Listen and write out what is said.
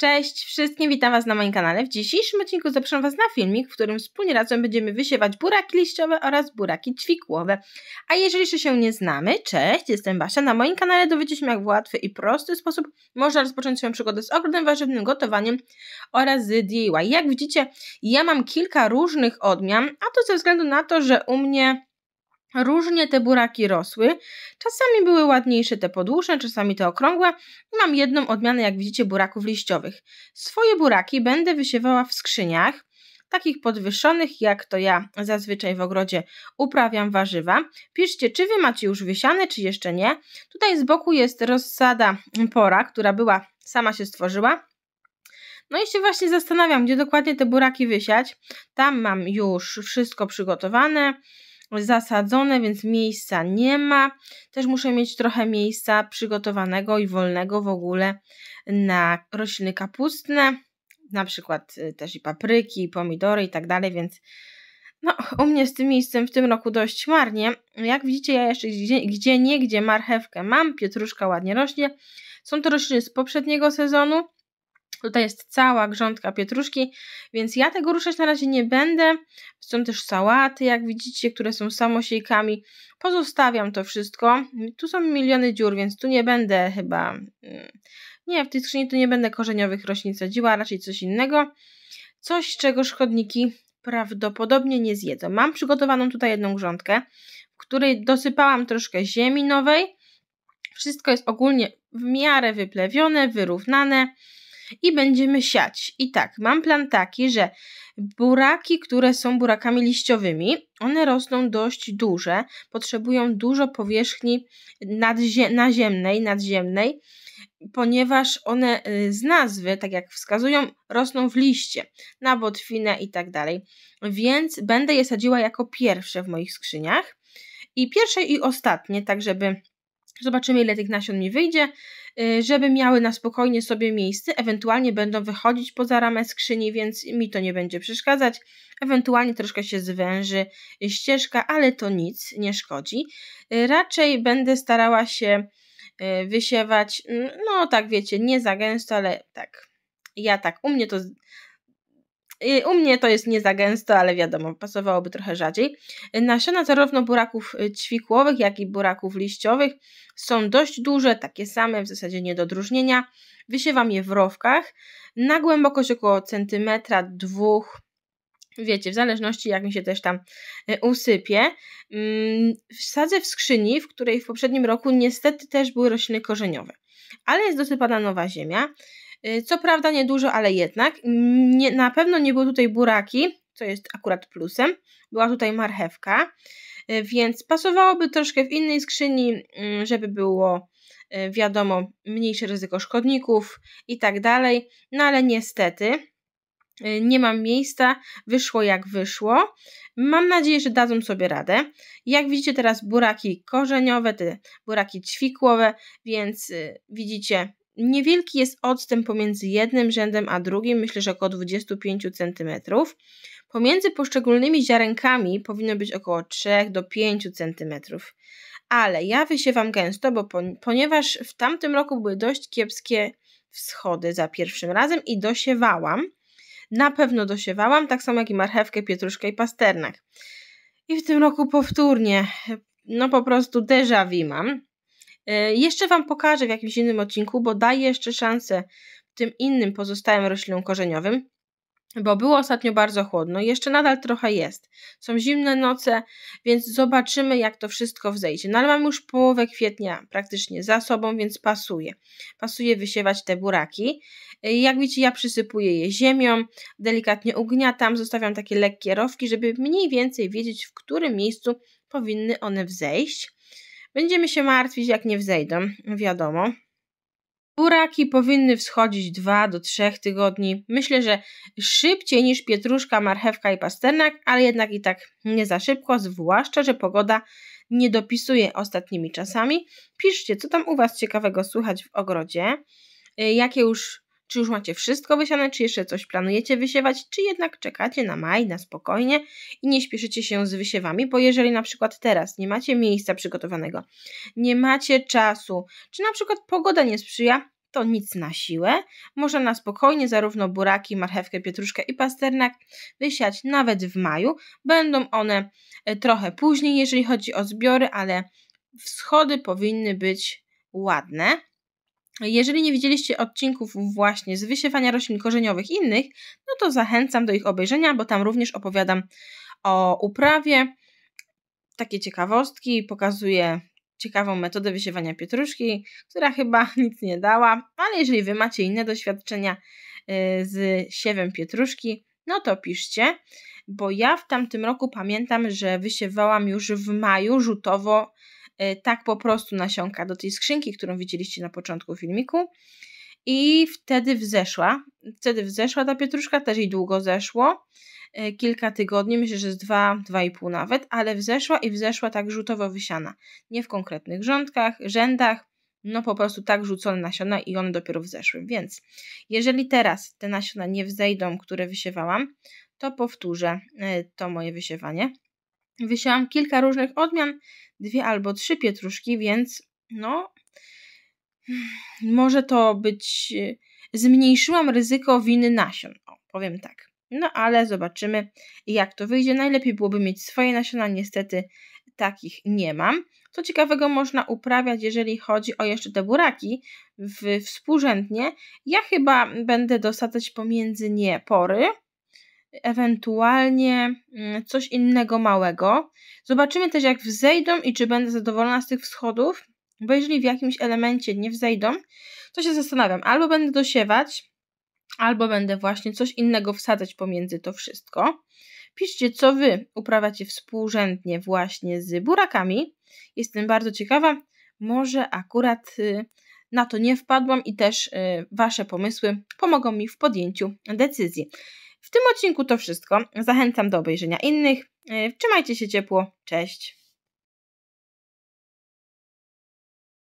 Cześć wszystkim, witam Was na moim kanale. W dzisiejszym odcinku zapraszam Was na filmik, w którym wspólnie razem będziemy wysiewać buraki liściowe oraz buraki ćwikłowe. A jeżeli jeszcze się nie znamy, cześć, jestem Basia. Na moim kanale dowiecie się, jak w łatwy i prosty sposób można rozpocząć swoją przygodę z ogrodem warzywnym, gotowaniem oraz z DIY. Jak widzicie, ja mam kilka różnych odmian, a to ze względu na to, że u mnie Różnie te buraki rosły. Czasami były ładniejsze te podłużne, czasami te okrągłe. Mam jedną odmianę, jak widzicie, buraków liściowych. Swoje buraki będę wysiewała w skrzyniach, takich podwyższonych, jak to ja zazwyczaj w ogrodzie uprawiam warzywa. Piszcie, czy Wy macie już wysiane, czy jeszcze nie. Tutaj z boku jest rozsada pora, która była, sama się stworzyła. No i się właśnie zastanawiam, gdzie dokładnie te buraki wysiać. Tam mam już wszystko przygotowane zasadzone, więc miejsca nie ma. Też muszę mieć trochę miejsca przygotowanego i wolnego w ogóle na rośliny kapustne, na przykład y, też i papryki, i pomidory i tak dalej, więc no, u mnie z tym miejscem w tym roku dość marnie. Jak widzicie, ja jeszcze gdzie, gdzie nie, gdzie marchewkę mam, pietruszka ładnie rośnie. Są to rośliny z poprzedniego sezonu, Tutaj jest cała grządka pietruszki, więc ja tego ruszać na razie nie będę. Są też sałaty, jak widzicie, które są samosiejkami. Pozostawiam to wszystko. Tu są miliony dziur, więc tu nie będę chyba... Mm, nie, w tej skrzyni tu nie będę korzeniowych roślin sadziła, raczej coś innego. Coś, czego szkodniki prawdopodobnie nie zjedzą. Mam przygotowaną tutaj jedną grządkę, w której dosypałam troszkę ziemi nowej. Wszystko jest ogólnie w miarę wyplewione, wyrównane i będziemy siać. I tak, mam plan taki, że buraki, które są burakami liściowymi, one rosną dość duże, potrzebują dużo powierzchni nadzie naziemnej, nadziemnej, ponieważ one y, z nazwy, tak jak wskazują, rosną w liście, na botwinę i tak dalej. Więc będę je sadziła jako pierwsze w moich skrzyniach. I pierwsze i ostatnie, tak żeby Zobaczymy, ile tych nasion mi wyjdzie, y, żeby miały na spokojnie sobie miejsce. Ewentualnie będą wychodzić poza ramę skrzyni, więc mi to nie będzie przeszkadzać. Ewentualnie troszkę się zwęży ścieżka, ale to nic, nie szkodzi. Y, raczej będę starała się y, wysiewać, mm, no tak wiecie, nie za gęsto, ale tak. Ja tak, u mnie to u mnie to jest nie za gęsto, ale wiadomo, pasowałoby trochę rzadziej. Nasiona zarówno buraków y, ćwikłowych, jak i buraków liściowych są dość duże, takie same, w zasadzie nie do odróżnienia. Wysiewam je w rowkach na głębokość około centymetra, dwóch, wiecie, w zależności jak mi się też tam y, usypie. Mm, wsadzę w skrzyni, w której w poprzednim roku niestety też były rośliny korzeniowe, ale jest dosypana nowa ziemia Y, co prawda niedużo, ale jednak. Nie, na pewno nie było tutaj buraki, co jest akurat plusem. Była tutaj marchewka, y, więc pasowałoby troszkę w innej skrzyni, mm, żeby było y, wiadomo mniejsze ryzyko szkodników i tak dalej. No ale niestety nie mam miejsca, wyszło jak wyszło. Mam nadzieję, że dadzą sobie radę. Jak widzicie teraz buraki korzeniowe, te buraki ćwikłowe, więc widzicie Niewielki jest odstęp pomiędzy jednym rzędem a drugim, myślę, że około 25 cm. Pomiędzy poszczególnymi ziarenkami powinno być około 3 do 5 cm. Ale ja wysiewam gęsto, bo pon ponieważ w tamtym roku były dość kiepskie wschody za pierwszym razem i dosiewałam. Na pewno dosiewałam, tak samo jak i marchewkę, pietruszkę i pasternak. I w tym roku powtórnie, no po prostu déjà vu mam. E, jeszcze Wam pokażę w jakimś innym odcinku, bo daję jeszcze szansę tym innym pozostałym roślinom korzeniowym, bo było ostatnio bardzo chłodno, jeszcze nadal trochę jest. Są zimne noce, więc zobaczymy, jak to wszystko wzejdzie. No ale mam już połowę kwietnia praktycznie za sobą, więc pasuje. Pasuje wysiewać te buraki. E, jak widzicie, ja przysypuję je ziemią, delikatnie ugniatam, zostawiam takie lekkie rowki, żeby mniej więcej wiedzieć, w którym miejscu powinny one wzejść. Będziemy się martwić, jak nie wzejdą, wiadomo. Buraki powinny wschodzić 2 do 3 tygodni. Myślę, że szybciej niż pietruszka, marchewka i pasternak, ale jednak i tak nie za szybko, zwłaszcza, że pogoda nie dopisuje ostatnimi czasami. Piszcie, co tam u Was ciekawego słychać w ogrodzie, y, jakie już czy już macie wszystko wysiane, czy jeszcze coś planujecie wysiewać, czy jednak czekacie na maj, na spokojnie i nie śpieszycie się z wysiewami, bo jeżeli na przykład teraz nie macie miejsca przygotowanego, nie macie czasu, czy na przykład pogoda nie sprzyja, to nic na siłę. Można na spokojnie zarówno buraki, marchewkę, pietruszkę i pasternak wysiać nawet w maju. Będą one e, trochę później, jeżeli chodzi o zbiory, ale wschody powinny być ładne. Jeżeli nie widzieliście odcinków właśnie z wysiewania roślin korzeniowych innych, no to zachęcam do ich obejrzenia, bo tam również opowiadam o uprawie, takie ciekawostki, pokazuję ciekawą metodę wysiewania pietruszki, która chyba nic nie dała, ale jeżeli Wy macie inne doświadczenia y, z siewem pietruszki, no to piszcie, bo ja w tamtym roku pamiętam, że wysiewałam już w maju rzutowo Y, tak po prostu nasiąka do tej skrzynki, którą widzieliście na początku filmiku. I wtedy wzeszła, wtedy wzeszła ta pietruszka, też jej długo zeszło, y, kilka tygodni, myślę, że z dwa, dwa i pół nawet, ale wzeszła i wzeszła tak rzutowo wysiana. Nie w konkretnych rządkach, rzędach, no po prostu tak rzucone nasiona i one dopiero wzeszły. Więc jeżeli teraz te nasiona nie wzejdą, które wysiewałam, to powtórzę y, to moje wysiewanie wysiałam kilka różnych odmian, dwie albo trzy pietruszki, więc no, może to być. E, zmniejszyłam ryzyko winy nasion, o, powiem tak. No ale zobaczymy, jak to wyjdzie. Najlepiej byłoby mieć swoje nasiona, niestety takich nie mam. Co ciekawego można uprawiać, jeżeli chodzi o jeszcze te buraki w, współrzędnie. Ja chyba będę dosadzać pomiędzy nie pory, ewentualnie mm, coś innego małego. Zobaczymy też jak wzejdą i czy będę zadowolona z tych wschodów, bo jeżeli w jakimś elemencie nie wzejdą, to się zastanawiam, albo będę dosiewać, albo będę właśnie coś innego wsadzać pomiędzy to wszystko. Piszcie, co Wy uprawiacie współrzędnie właśnie z burakami. Jestem bardzo ciekawa. Może akurat y, na to nie wpadłam i też y, Wasze pomysły pomogą mi w podjęciu decyzji. W tym odcinku to wszystko. Zachęcam do obejrzenia innych. E, trzymajcie się ciepło. Cześć.